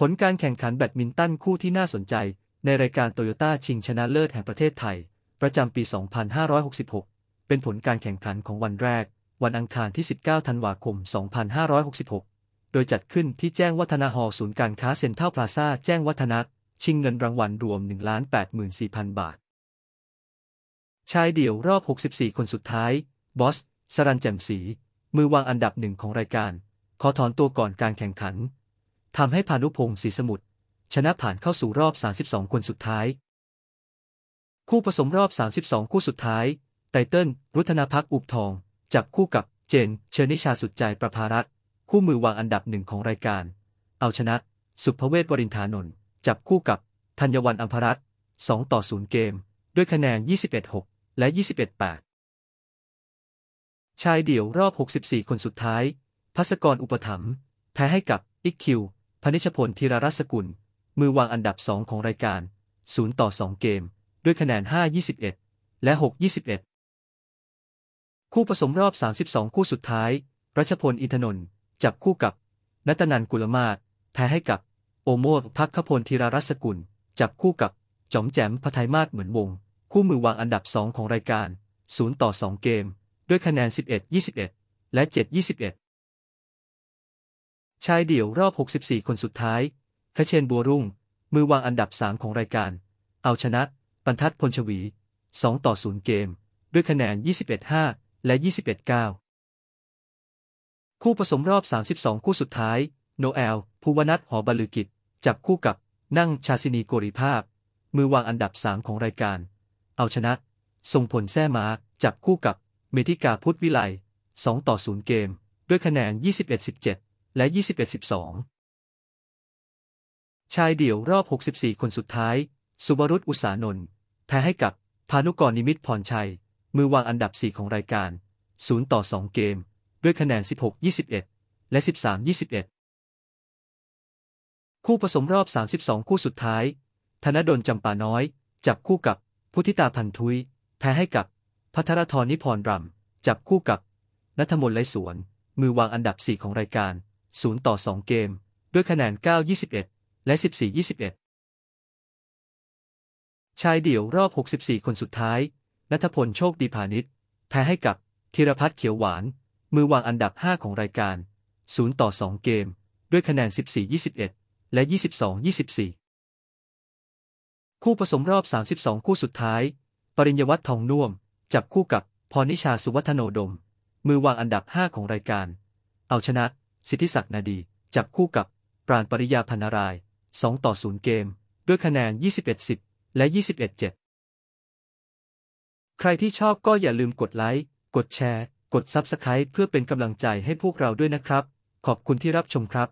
ผลการแข่งขันแบดมินตันคู่ที่น่าสนใจ ในรายการโตโยต้าชิงชนะเลิศแห่งประเทศไทย ประจำปี 2566 เป็นผลการแข่งขันของวันแรก วันอังคารที่ 19 ธันวาคม 2566 โดยจัดขึ้นที่แจ้งวัฒนาหอศูนย์การค้าเซ็นทรัลพลาซาแจ้งวัฒนะ ชิงเงินรางวัลรวม1,84,000 บาท ชายเดี่ยวรอบ 64 คนสุดท้าย บอส สรันแจ่มสี มือวางอันดับหนึ่งของรายการ ขอถอนตัวก่อนการแข่งขันทำให้พานุพงศ์ศรีสมุทรชนะผ่านเข้าสู่รอบ 32 คนสุดท้าย คู่ผสมรอบ 32 คู่สุดท้ายไตเติ้ลรุธนาพักอุบทอง จับคู่กับเจน เชนิชาสุดใจประภารัตคู่มือวางอันดับหนึ่งของรายการ เอาชนะ สุภเวศวรินทานนท์จับคู่กับธัญวรรณอัมพรัตสองต่อศูนย์เกม ด้วยคะแนน 21-6และ21-8ชายเดี่ยวรอบ 64 คนสุดท้ายพัสกรอุปถัมภ์แพ้ให้กับอิกคิวพนิชพลธีรรัศกุลมือวางอันดับ 2 ของรายการ0ต่อ2 เกม ด้วยคะแนน 5-21 และ 6-21 คู่ผสมรอบ 32 คู่สุดท้าย รัชพลอินทนนท์จับคู่กับ นัตนันกุลมาศแพ้ให้กับ โอโมดพักขพลธีรรัศกุล จับคู่กับ จอมแจมพทัยมาศเหมือนวง คู่มือวางอันดับ 2 ของรายการ0ต่อ2เกม ด้วยคะแนน 11-21 และ 7-21ชายเดี่ยวรอบ 64 คนสุดท้ายคะเชนบัวรุ่ง มือวางอันดับ 3 ของรายการ เอาชนะบรรทัดพลชวี 2 ต่อ0เกม ด้วยคะแนน 21-5 และ 21-9 คู่ผสมรอบ 32 คู่สุดท้าย โนแอล ภูวนัทหอบลือกิจ จับคู่กับ นั่งชาซินีโกริภาพ มือวางอันดับ 3 ของรายการ เอาชนะทรงผลแซ่มาจับคู่กับ เมธิกาพุทธวิไล2ต่อ0เกม ด้วยคะแนน21-17และ 21-12 ชายเดี่ยวรอบ 64 คนสุดท้าย สุบรุษอุสานนท์แพ้ให้กับพานุกรนิมิตพรชัย มือวางอันดับ 4 ของรายการ0ต่อ 2 เกม ด้วยคะแนน 16-21 และ 13-21 คู่ผสมรอบ 32 คู่สุดท้าย ธนดลจำปาน้อย จับคู่กับ พุทธิตาพันทุย แพ้ให้กับ พัทรธรนิพรรำจับคู่กับนัทมนไลสวน มือวางอันดับ4ของรายการ0ต่อ2เกมด้วยคะแนน 9 21 และ 14 21 ชายเดี่ยวรอบ 64 คนสุดท้าย นัทพลโชคดีพาณิชย์แพ้ให้กับธีรพัฒน์เขียวหวาน มือวางอันดับ 5 ของรายการ0ต่อ2เกมด้วยคะแนน 14 21 และ 22 24 คู่ผสมรอบ 32 คู่สุดท้าย ปริญญวัฒน์ทองน่วม จับคู่กับพรนิชาสุวัฒโนดม มือวางอันดับ 5 ของรายการ เอาชนะสิทธิศักดิ์นาดี จับคู่กับปราณปริยาพันาราย 2 ต่อ0เกม ด้วยคะแนน 21-10 และ 21-7 ใครที่ชอบก็อย่าลืมกดไลค์ กดแชร์ กดซับสไคร b e เพื่อเป็นกำลังใจให้พวกเราด้วยนะครับ ขอบคุณที่รับชมครับ